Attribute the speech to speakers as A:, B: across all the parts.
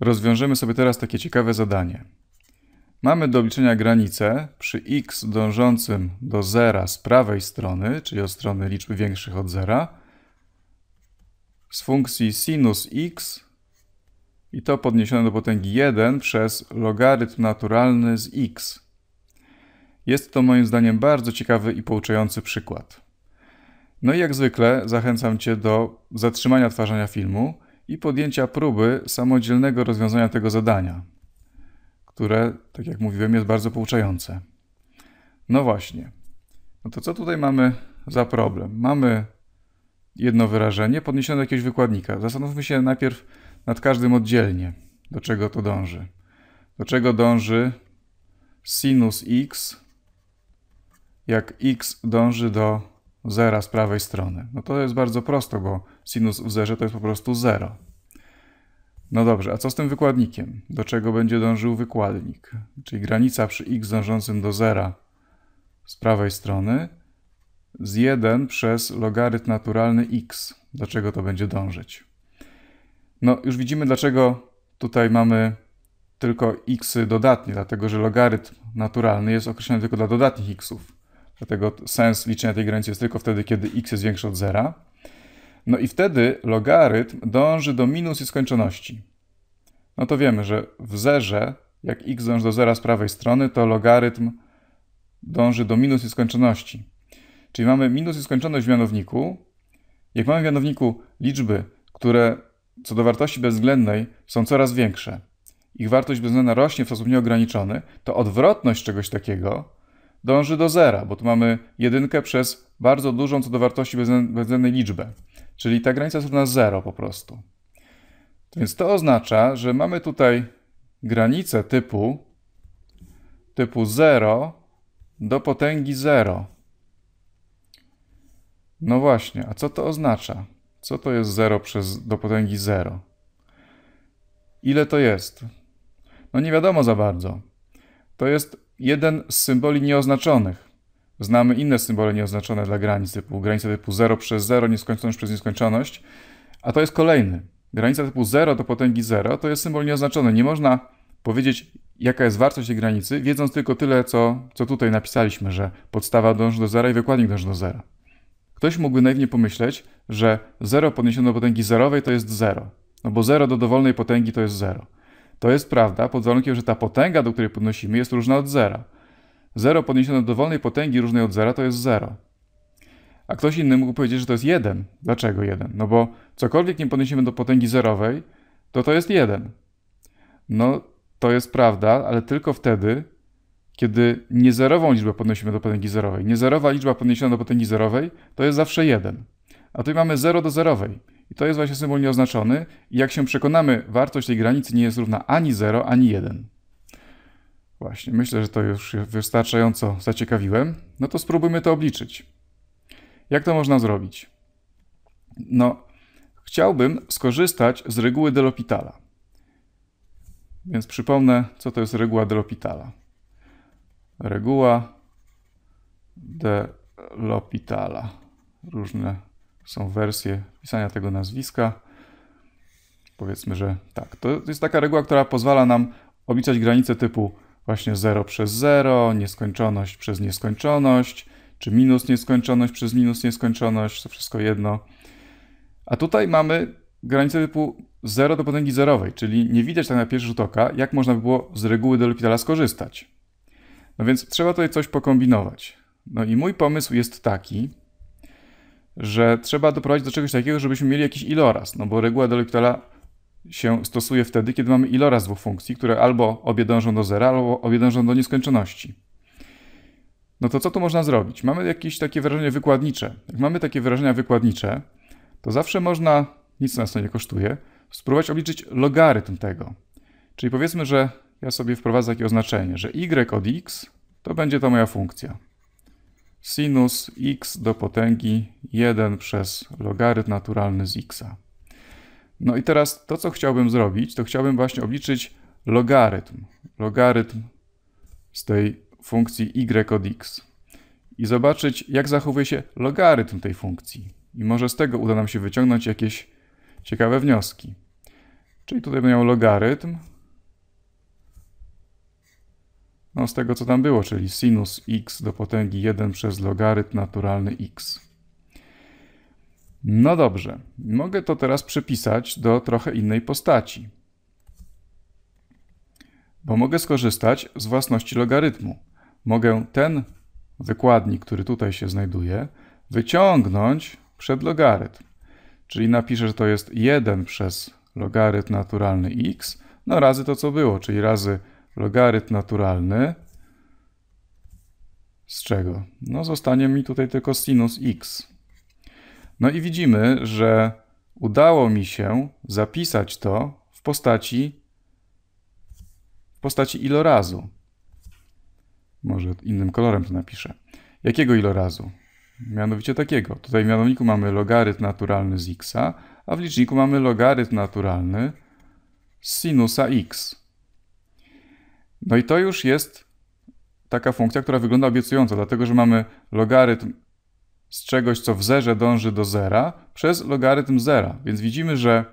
A: Rozwiążemy sobie teraz takie ciekawe zadanie. Mamy do obliczenia granicę przy x dążącym do zera z prawej strony, czyli od strony liczb większych od zera, z funkcji sinus x i to podniesione do potęgi 1 przez logarytm naturalny z x. Jest to moim zdaniem bardzo ciekawy i pouczający przykład. No i jak zwykle zachęcam Cię do zatrzymania tworzenia filmu, i podjęcia próby samodzielnego rozwiązania tego zadania, które, tak jak mówiłem, jest bardzo pouczające. No właśnie. No to co tutaj mamy za problem? Mamy jedno wyrażenie podniesione do jakiegoś wykładnika. Zastanówmy się najpierw nad każdym oddzielnie, do czego to dąży. Do czego dąży sinus x, jak x dąży do zera z prawej strony. No to jest bardzo prosto, bo sinus w zerze to jest po prostu 0. No dobrze, a co z tym wykładnikiem? Do czego będzie dążył wykładnik? Czyli granica przy x dążącym do zera z prawej strony z 1 przez logarytm naturalny x. Do czego to będzie dążyć? No już widzimy, dlaczego tutaj mamy tylko x dodatnie, dlatego że logarytm naturalny jest określony tylko dla dodatnich xów. Dlatego sens liczenia tej granicy jest tylko wtedy, kiedy x jest większe od zera. No i wtedy logarytm dąży do minus i skończoności. No to wiemy, że w zerze, jak x dąży do zera z prawej strony, to logarytm dąży do minus i skończoności. Czyli mamy minus i skończoność w mianowniku. Jak mamy w mianowniku liczby, które co do wartości bezwzględnej są coraz większe, ich wartość bezwzględna rośnie w sposób nieograniczony, to odwrotność czegoś takiego dąży do zera, bo tu mamy jedynkę przez bardzo dużą co do wartości bezwzględnej liczbę. Czyli ta granica jest równa 0 po prostu. Więc to oznacza, że mamy tutaj granicę typu, typu 0 do potęgi 0. No właśnie, a co to oznacza? Co to jest 0 przez, do potęgi 0? Ile to jest? No nie wiadomo za bardzo. To jest jeden z symboli nieoznaczonych. Znamy inne symbole nieoznaczone dla granic, typu granica typu 0 przez 0, nieskończoność przez nieskończoność, a to jest kolejny. Granica typu 0 do potęgi 0 to jest symbol nieoznaczony. Nie można powiedzieć, jaka jest wartość tej granicy, wiedząc tylko tyle, co, co tutaj napisaliśmy, że podstawa dąży do 0 i wykładnik dąży do 0. Ktoś mógłby naiwnie pomyśleć, że 0 podniesione do potęgi zerowej to jest 0, no bo 0 do dowolnej potęgi to jest 0. To jest prawda, pod warunkiem, że ta potęga, do której podnosimy, jest różna od zera. 0 podniesione do dowolnej potęgi różnej od zera to jest 0. A ktoś inny mógł powiedzieć, że to jest 1. Dlaczego 1? No bo cokolwiek nie podniesiemy do potęgi zerowej, to to jest 1. No, to jest prawda, ale tylko wtedy, kiedy niezerową liczbę podnosimy do potęgi zerowej. Niezerowa liczba podniesiona do potęgi zerowej to jest zawsze 1. A tutaj mamy 0 do zerowej to jest właśnie symbol nieoznaczony. I jak się przekonamy, wartość tej granicy nie jest równa ani 0, ani 1. Właśnie, myślę, że to już wystarczająco zaciekawiłem. No to spróbujmy to obliczyć. Jak to można zrobić? No, chciałbym skorzystać z reguły Delopitala. Więc przypomnę, co to jest reguła Delopitala. Reguła Delopitala. Różne są wersje pisania tego nazwiska. Powiedzmy, że tak. To jest taka reguła, która pozwala nam obliczać granice typu właśnie 0 przez 0, nieskończoność przez nieskończoność, czy minus nieskończoność przez minus nieskończoność, to wszystko jedno. A tutaj mamy granicę typu 0 do potęgi zerowej, czyli nie widać tak na pierwszy rzut oka, jak można by było z reguły Delpitala skorzystać. No więc trzeba tutaj coś pokombinować. No i mój pomysł jest taki, że trzeba doprowadzić do czegoś takiego, żebyśmy mieli jakiś iloraz, no bo reguła Deliktala się stosuje wtedy, kiedy mamy iloraz dwóch funkcji, które albo obie dążą do zera, albo obie dążą do nieskończoności. No to co tu można zrobić? Mamy jakieś takie wyrażenie wykładnicze. Jak mamy takie wyrażenia wykładnicze, to zawsze można, nic nas to nie kosztuje, spróbować obliczyć logarytm tego. Czyli powiedzmy, że ja sobie wprowadzę takie oznaczenie, że y od x to będzie to moja funkcja sinus x do potęgi 1 przez logarytm naturalny z x. No i teraz to, co chciałbym zrobić, to chciałbym właśnie obliczyć logarytm. Logarytm z tej funkcji y od x. I zobaczyć, jak zachowuje się logarytm tej funkcji. I może z tego uda nam się wyciągnąć jakieś ciekawe wnioski. Czyli tutaj będę miał logarytm no z tego co tam było, czyli sinus x do potęgi 1 przez logarytm naturalny x. No dobrze, mogę to teraz przepisać do trochę innej postaci, bo mogę skorzystać z własności logarytmu. Mogę ten wykładnik, który tutaj się znajduje, wyciągnąć przed logarytm. Czyli napiszę, że to jest 1 przez logarytm naturalny x, no razy to co było, czyli razy logarytm naturalny z czego? No zostanie mi tutaj tylko sinus x. No i widzimy, że udało mi się zapisać to w postaci w postaci ilorazu. Może innym kolorem to napiszę. Jakiego ilorazu? Mianowicie takiego. Tutaj w mianowniku mamy logarytm naturalny z x, a w liczniku mamy logarytm naturalny z sinusa x. No i to już jest taka funkcja, która wygląda obiecująco, dlatego że mamy logarytm z czegoś, co w zerze dąży do zera, przez logarytm zera. Więc widzimy, że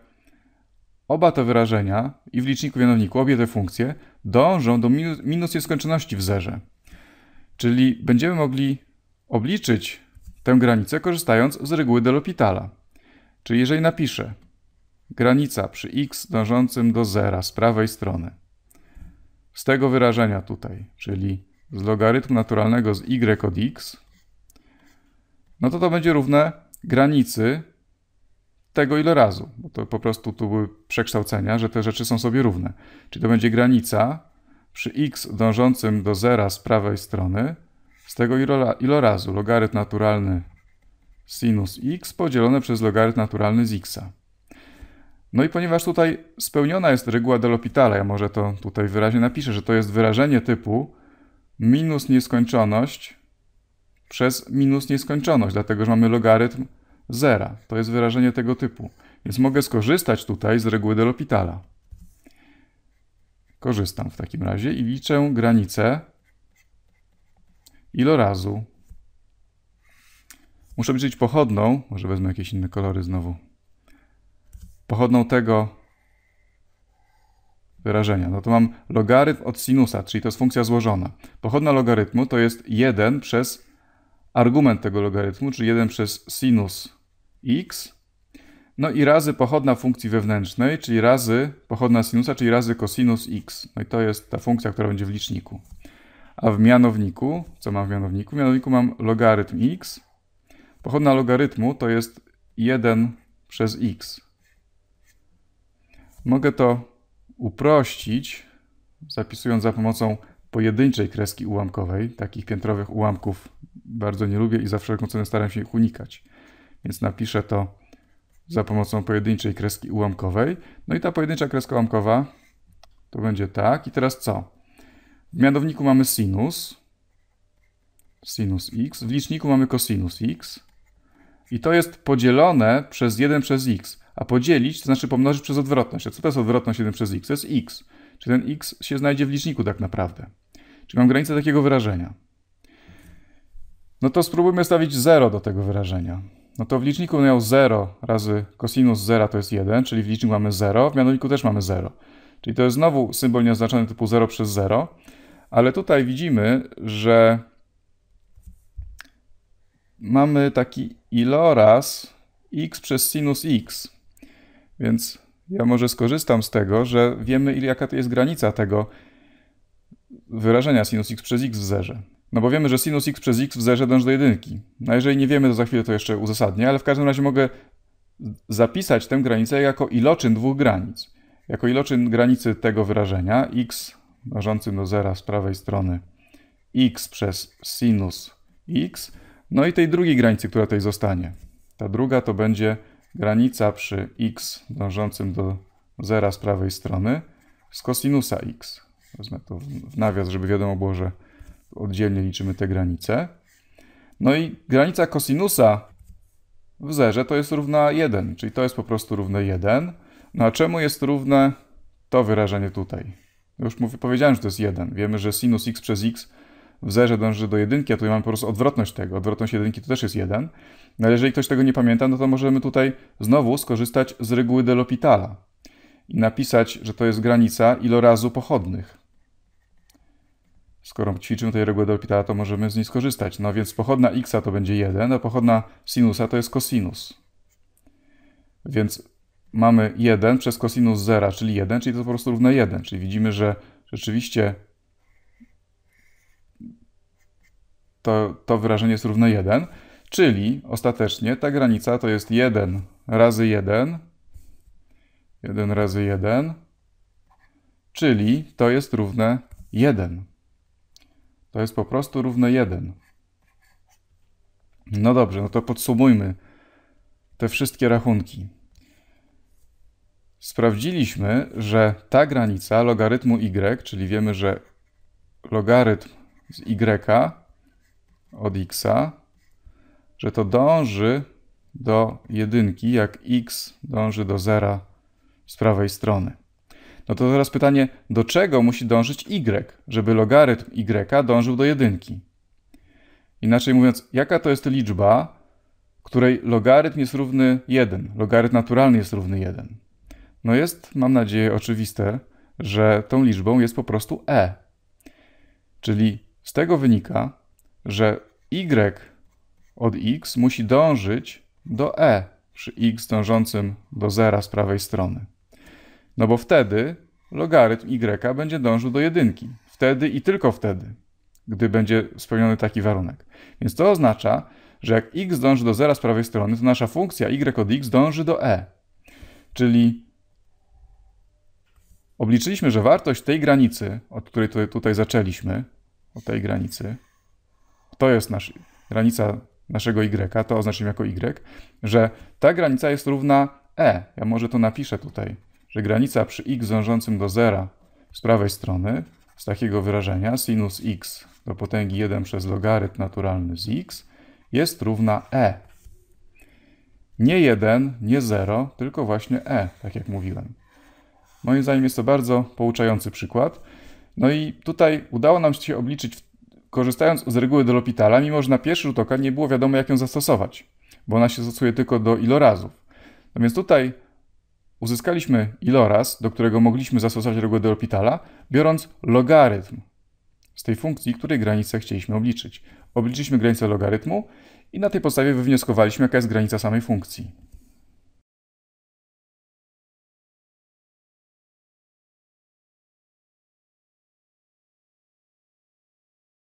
A: oba te wyrażenia, i w liczniku, i w mianowniku, obie te funkcje dążą do minus, minus nieskończoności w zerze. Czyli będziemy mogli obliczyć tę granicę korzystając z reguły Delopitala. Czyli jeżeli napiszę granica przy x dążącym do zera z prawej strony z tego wyrażenia tutaj, czyli z logarytmu naturalnego z y od x, no to to będzie równe granicy tego ilorazu, bo to po prostu tu były przekształcenia, że te rzeczy są sobie równe. Czyli to będzie granica przy x dążącym do zera z prawej strony z tego ilorazu logarytm naturalny sinus x podzielone przez logarytm naturalny z x'a. No i ponieważ tutaj spełniona jest reguła L'Hospitala, ja może to tutaj wyraźnie napiszę, że to jest wyrażenie typu minus nieskończoność przez minus nieskończoność, dlatego że mamy logarytm zera. To jest wyrażenie tego typu. Więc mogę skorzystać tutaj z reguły L'Hospitala. Korzystam w takim razie i liczę granicę ilorazu. Muszę liczyć pochodną, może wezmę jakieś inne kolory znowu pochodną tego wyrażenia. No to mam logarytm od sinusa, czyli to jest funkcja złożona. Pochodna logarytmu to jest 1 przez argument tego logarytmu, czyli 1 przez sinus x, no i razy pochodna funkcji wewnętrznej, czyli razy pochodna sinusa, czyli razy kosinus x. No i to jest ta funkcja, która będzie w liczniku. A w mianowniku, co mam w mianowniku? W mianowniku mam logarytm x. Pochodna logarytmu to jest 1 przez x. Mogę to uprościć, zapisując za pomocą pojedynczej kreski ułamkowej. Takich piętrowych ułamków bardzo nie lubię i za wszelką cenę staram się ich unikać. Więc napiszę to za pomocą pojedynczej kreski ułamkowej. No i ta pojedyncza kreska ułamkowa to będzie tak. I teraz co? W mianowniku mamy sinus, sinus x. W liczniku mamy cosinus x. I to jest podzielone przez 1 przez x a podzielić, to znaczy pomnożyć przez odwrotność. A co to jest odwrotność 1 przez x? To jest x. Czy ten x się znajdzie w liczniku tak naprawdę. Czyli mam granicę takiego wyrażenia. No to spróbujmy stawić 0 do tego wyrażenia. No to w liczniku miał 0 razy cosinus 0 to jest 1, czyli w liczniku mamy 0, w mianowniku też mamy 0. Czyli to jest znowu symbol nieoznaczony typu 0 przez 0, ale tutaj widzimy, że mamy taki iloraz x przez sinus x. Więc ja może skorzystam z tego, że wiemy, jaka to jest granica tego wyrażenia sinus x przez x w zerze. No bo wiemy, że sinus x przez x w zerze dąży do jedynki. No jeżeli nie wiemy, to za chwilę to jeszcze uzasadnię, ale w każdym razie mogę zapisać tę granicę jako iloczyn dwóch granic. Jako iloczyn granicy tego wyrażenia x dążący do zera z prawej strony x przez sinus x, no i tej drugiej granicy, która tej zostanie. Ta druga to będzie granica przy x dążącym do zera z prawej strony z kosinusa x. Wezmę to w nawias, żeby wiadomo było, że oddzielnie liczymy te granice. No i granica kosinusa w zerze to jest równa 1, czyli to jest po prostu równe 1. No a czemu jest równe to wyrażenie tutaj? Już mówię, powiedziałem, że to jest 1. Wiemy, że sinus x przez x w zerze dąży do jedynki, a tutaj mamy po prostu odwrotność tego. Odwrotność jedynki to też jest jeden. No ale jeżeli ktoś tego nie pamięta, no to możemy tutaj znowu skorzystać z reguły l'hopitala i napisać, że to jest granica ilorazu pochodnych. Skoro ćwiczymy tej regułę l'hopitala, to możemy z niej skorzystać. No więc pochodna x to będzie 1, a pochodna sinusa to jest kosinus. Więc mamy 1 przez kosinus 0, czyli 1, czyli to po prostu równe 1. Czyli widzimy, że rzeczywiście to, to wyrażenie jest równe 1, czyli ostatecznie ta granica to jest 1 razy 1, 1 razy 1, czyli to jest równe 1. To jest po prostu równe 1. No dobrze, no to podsumujmy te wszystkie rachunki. Sprawdziliśmy, że ta granica logarytmu y, czyli wiemy, że logarytm z y od x, że to dąży do jedynki, jak x dąży do zera z prawej strony. No to teraz pytanie, do czego musi dążyć y, żeby logarytm y dążył do jedynki? Inaczej mówiąc, jaka to jest liczba, której logarytm jest równy 1, logarytm naturalny jest równy 1? No jest, mam nadzieję, oczywiste, że tą liczbą jest po prostu e. Czyli z tego wynika, że y od x musi dążyć do e przy x dążącym do zera z prawej strony. No bo wtedy logarytm y będzie dążył do jedynki. Wtedy i tylko wtedy, gdy będzie spełniony taki warunek. Więc to oznacza, że jak x dąży do zera z prawej strony, to nasza funkcja y od x dąży do e. Czyli obliczyliśmy, że wartość tej granicy, od której tutaj, zaczęliśmy, od tej granicy, to jest nasz, granica naszego y, to oznaczymy jako y, że ta granica jest równa e. Ja może to napiszę tutaj, że granica przy x dążącym do zera z prawej strony, z takiego wyrażenia sinus x do potęgi 1 przez logarytm naturalny z x jest równa e. Nie 1, nie 0, tylko właśnie e, tak jak mówiłem. Moim zdaniem jest to bardzo pouczający przykład. No i tutaj udało nam się obliczyć korzystając z reguły do L'Hopitala, mimo że na pierwszy rzut oka nie było wiadomo, jak ją zastosować, bo ona się stosuje tylko do ilorazów. No więc tutaj uzyskaliśmy iloraz, do którego mogliśmy zastosować regułę do L'Hopitala, biorąc logarytm z tej funkcji, której granicę chcieliśmy obliczyć. Obliczyliśmy granicę logarytmu i na tej podstawie wywnioskowaliśmy, jaka jest granica samej funkcji.